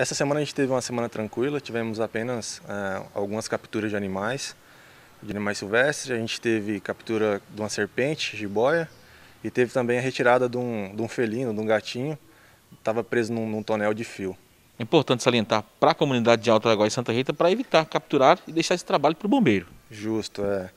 Essa semana a gente teve uma semana tranquila, tivemos apenas eh, algumas capturas de animais, de animais silvestres. A gente teve captura de uma serpente, jiboia, e teve também a retirada de um, de um felino, de um gatinho, estava preso num, num tonel de fio. É importante salientar para a comunidade de Alto Araguaia e Santa Rita para evitar capturar e deixar esse trabalho para o bombeiro. Justo, é.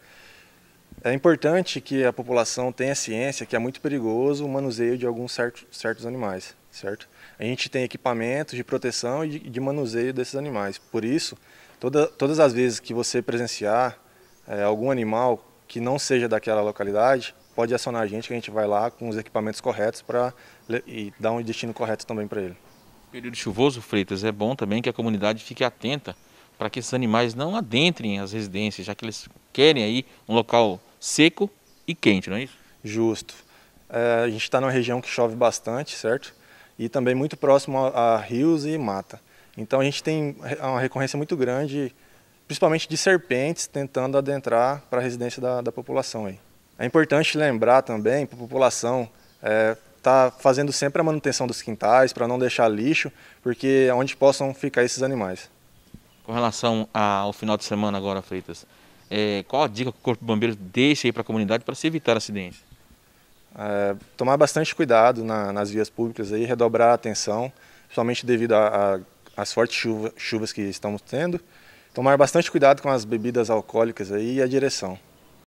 É importante que a população tenha ciência que é muito perigoso o manuseio de alguns certos, certos animais, certo? A gente tem equipamentos de proteção e de, de manuseio desses animais. Por isso, toda, todas as vezes que você presenciar é, algum animal que não seja daquela localidade, pode acionar a gente que a gente vai lá com os equipamentos corretos para e dar um destino correto também para ele. Período chuvoso, Freitas, é bom também que a comunidade fique atenta para que esses animais não adentrem as residências, já que eles querem aí um local seco e quente, não é isso? Justo. É, a gente está numa região que chove bastante, certo? E também muito próximo a, a rios e mata. Então a gente tem uma recorrência muito grande, principalmente de serpentes tentando adentrar para a residência da, da, população. Aí. É importante lembrar também para a população é, tá fazendo sempre a manutenção dos quintais para não deixar lixo, porque é onde possam ficar esses animais. Com relação ao final de semana agora, Freitas, é, qual a dica que o Corpo de Bombeiros deixa aí para a comunidade para se evitar acidentes? É, tomar bastante cuidado na, nas vias públicas aí, redobrar a atenção, principalmente devido às fortes chuva, chuvas que estamos tendo. Tomar bastante cuidado com as bebidas alcoólicas aí e a direção.